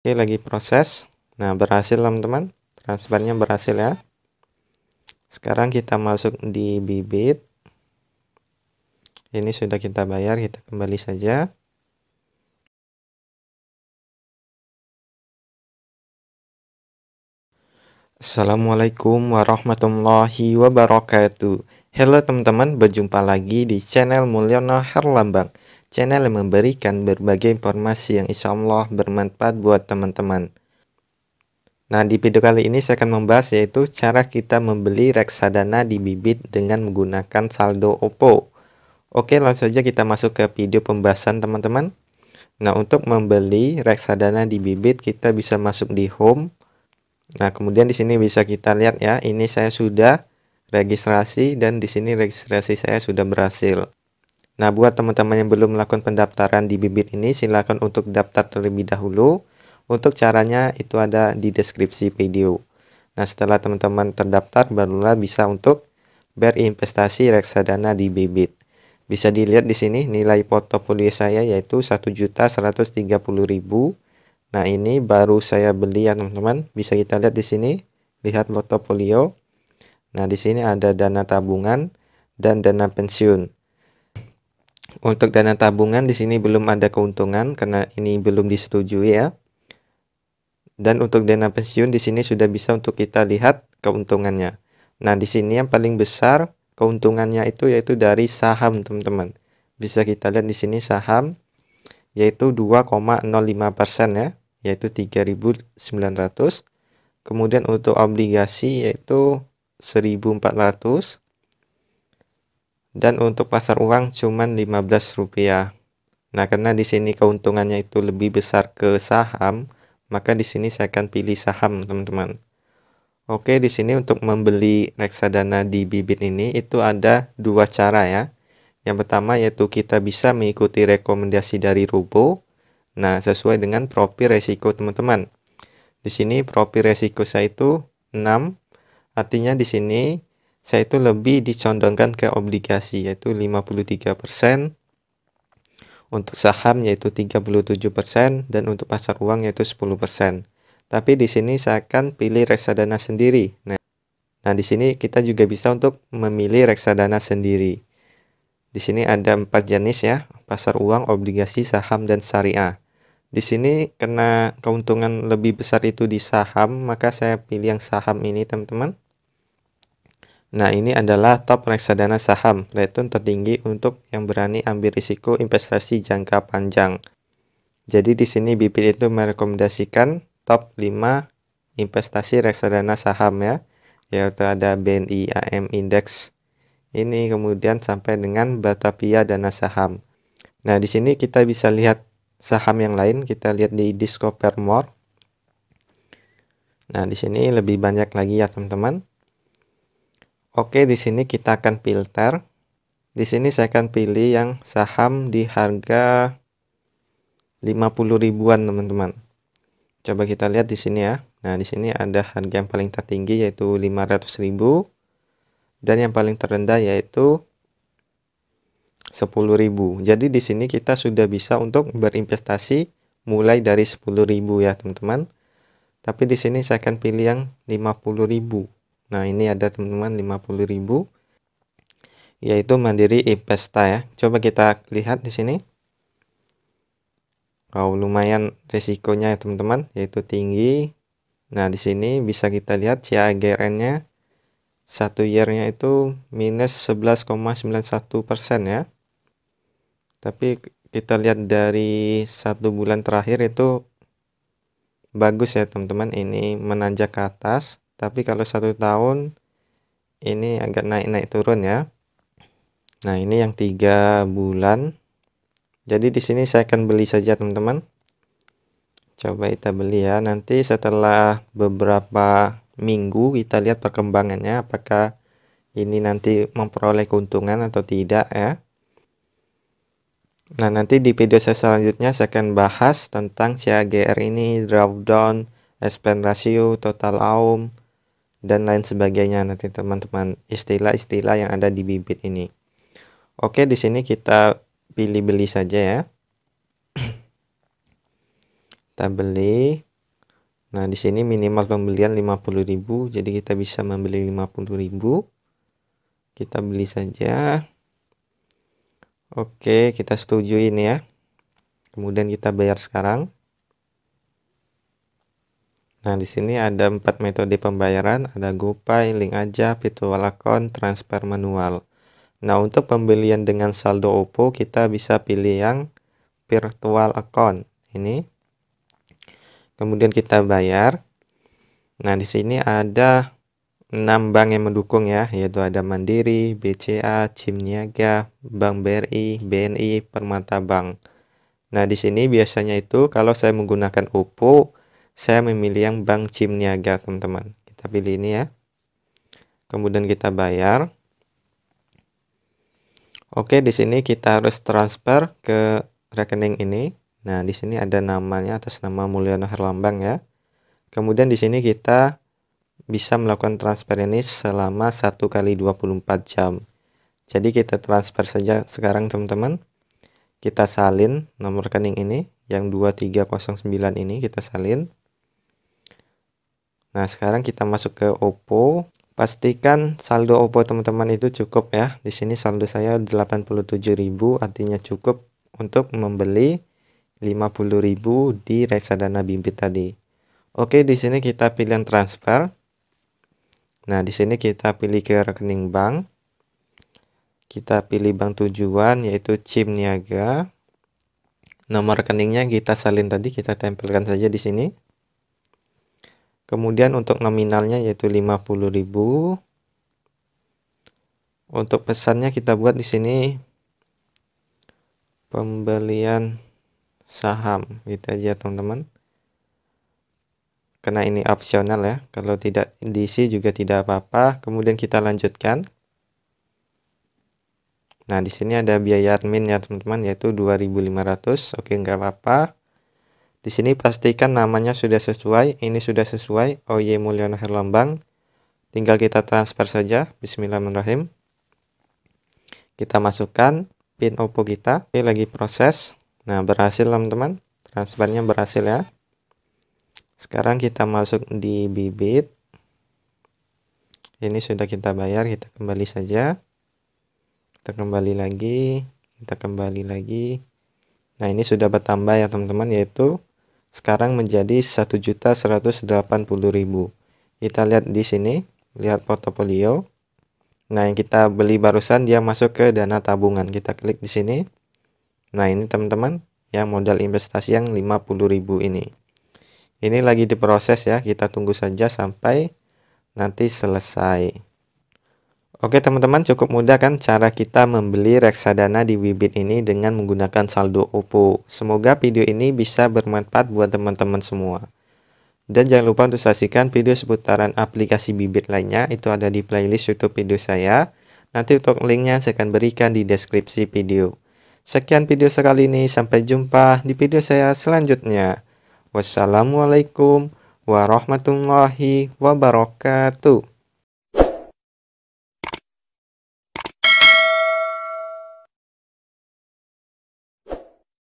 Oke, lagi proses. Nah, berhasil teman-teman. Transfernya berhasil ya. Sekarang kita masuk di bibit. Ini sudah kita bayar, kita kembali saja. Assalamualaikum warahmatullahi wabarakatuh. Halo teman-teman, berjumpa lagi di channel Mulyono Herlambang. Channel yang memberikan berbagai informasi yang insya Allah bermanfaat buat teman-teman. Nah, di video kali ini saya akan membahas yaitu cara kita membeli reksadana di bibit dengan menggunakan saldo OPPO. Oke, langsung saja kita masuk ke video pembahasan teman-teman. Nah, untuk membeli reksadana di bibit kita bisa masuk di home. Nah, kemudian di sini bisa kita lihat ya, ini saya sudah registrasi dan di sini registrasi saya sudah berhasil. Nah, buat teman-teman yang belum melakukan pendaftaran di Bibit ini, silakan untuk daftar terlebih dahulu. Untuk caranya itu ada di deskripsi video. Nah, setelah teman-teman terdaftar, barulah bisa untuk berinvestasi reksadana di Bibit. Bisa dilihat di sini nilai portofolio saya yaitu 1.130.000. Nah, ini baru saya beli ya, teman-teman. Bisa kita lihat di sini, lihat portofolio. Nah, di sini ada dana tabungan dan dana pensiun. Untuk dana tabungan di sini belum ada keuntungan karena ini belum disetujui ya. Dan untuk dana pensiun di sini sudah bisa untuk kita lihat keuntungannya. Nah, di sini yang paling besar keuntungannya itu yaitu dari saham, teman-teman. Bisa kita lihat di sini saham yaitu 2,05% ya, yaitu 3.900. Kemudian untuk obligasi yaitu 1.400 dan untuk pasar uang cuma rp 15 rupiah nah karena di sini keuntungannya itu lebih besar ke saham maka di sini saya akan pilih saham teman-teman oke di sini untuk membeli reksadana di bibit ini itu ada dua cara ya yang pertama yaitu kita bisa mengikuti rekomendasi dari Rubo nah sesuai dengan profil resiko teman-teman di sini profil resiko saya itu 6 artinya di sini saya itu lebih dicondongkan ke obligasi yaitu 53% untuk saham yaitu 37% dan untuk pasar uang yaitu 10%. Tapi di sini saya akan pilih reksadana sendiri. Nah, nah di sini kita juga bisa untuk memilih reksadana sendiri. Di sini ada empat jenis ya, pasar uang, obligasi, saham, dan syariah. Di sini kena keuntungan lebih besar itu di saham, maka saya pilih yang saham ini teman-teman. Nah, ini adalah top reksadana saham, return tertinggi untuk yang berani ambil risiko investasi jangka panjang. Jadi di sini Bipin itu merekomendasikan top 5 investasi reksadana saham ya, yaitu ada BNI AM Index. Ini kemudian sampai dengan Batavia Dana Saham. Nah, di sini kita bisa lihat saham yang lain, kita lihat di Discover More. Nah, di sini lebih banyak lagi ya, teman-teman. Oke, di sini kita akan filter. Di sini saya akan pilih yang saham di harga 50 ribuan, teman-teman. Coba kita lihat di sini ya. Nah, di sini ada harga yang paling tertinggi yaitu ribu dan yang paling terendah yaitu ribu. Jadi di sini kita sudah bisa untuk berinvestasi mulai dari ribu ya, teman-teman. Tapi di sini saya akan pilih yang 50 ribu. Nah, ini ada teman-teman ribu yaitu Mandiri Investa ya. Coba kita lihat di sini. Oh, lumayan risikonya ya teman-teman, yaitu tinggi. Nah, di sini bisa kita lihat CAGR-nya satu yearnya itu minus 11,91% ya. Tapi kita lihat dari satu bulan terakhir itu bagus ya teman-teman, ini menanjak ke atas tapi kalau satu tahun ini agak naik-naik turun ya nah ini yang tiga bulan jadi di sini saya akan beli saja teman-teman coba kita beli ya nanti setelah beberapa minggu kita lihat perkembangannya apakah ini nanti memperoleh keuntungan atau tidak ya Nah, nanti di video saya selanjutnya saya akan bahas tentang CAGR ini, drawdown, expand ratio, total AUM, dan lain sebagainya nanti teman-teman istilah-istilah yang ada di bibit ini. Oke, di sini kita pilih beli saja ya. kita beli. Nah, di sini minimal pembelian 50.000, jadi kita bisa membeli 50.000. Kita beli saja. Oke, kita setuju ini ya. Kemudian kita bayar sekarang. Nah, di sini ada empat metode pembayaran, ada GoPay, Link Aja, Virtual Account, Transfer Manual. Nah, untuk pembelian dengan saldo OPPO, kita bisa pilih yang Virtual Account ini. Kemudian kita bayar. Nah, di sini ada 6 bank yang mendukung ya, yaitu ada Mandiri, BCA, Cimniaga, Bank BRI, BNI, Permata Bank. Nah, di sini biasanya itu kalau saya menggunakan OPPO, saya memilih yang Bank Cim Niaga teman-teman kita pilih ini ya kemudian kita bayar Oke, di sini kita harus transfer ke rekening ini. Nah, di sini ada namanya atas nama Mulyono Herlambang ya. Kemudian di sini kita bisa melakukan transfer ini selama satu kali 24 jam. Jadi kita transfer saja sekarang teman-teman. Kita salin nomor rekening ini yang 2309 ini kita salin. Nah, sekarang kita masuk ke Oppo. Pastikan saldo Oppo teman-teman itu cukup ya. Di sini saldo saya 87.000 artinya cukup untuk membeli 50.000 di reksadana Bimbit tadi. Oke, di sini kita pilih yang transfer. Nah, di sini kita pilih ke rekening bank. Kita pilih bank tujuan yaitu CIM Niaga. Nomor rekeningnya kita salin tadi kita tempelkan saja di sini. Kemudian untuk nominalnya yaitu 50.000. Untuk pesannya kita buat di sini pembelian saham gitu aja teman-teman. Karena ini opsional ya, kalau tidak diisi juga tidak apa-apa. Kemudian kita lanjutkan. Nah, di sini ada biaya admin ya teman-teman yaitu 2.500. Oke, nggak apa-apa. Di sini pastikan namanya sudah sesuai, ini sudah sesuai, OY oh iya, Mulyono Herlambang. Tinggal kita transfer saja, bismillahirrahmanirrahim. Kita masukkan pin Oppo kita, ini lagi proses. Nah, berhasil teman-teman, transfernya berhasil ya. Sekarang kita masuk di bibit. Ini sudah kita bayar, kita kembali saja. Kita kembali lagi, kita kembali lagi. Nah, ini sudah bertambah ya teman-teman, yaitu sekarang menjadi 1.180.000. Kita lihat di sini, lihat portofolio. Nah, yang kita beli barusan dia masuk ke dana tabungan. Kita klik di sini. Nah, ini teman-teman yang modal investasi yang 50.000 ini. Ini lagi diproses ya, kita tunggu saja sampai nanti selesai. Oke teman-teman cukup mudah kan cara kita membeli reksadana di Wibit ini dengan menggunakan saldo OPPO. Semoga video ini bisa bermanfaat buat teman-teman semua. Dan jangan lupa untuk saksikan video seputaran aplikasi Bibit lainnya itu ada di playlist YouTube video saya. Nanti untuk linknya saya akan berikan di deskripsi video. Sekian video sekali ini, sampai jumpa di video saya selanjutnya. Wassalamualaikum warahmatullahi wabarakatuh.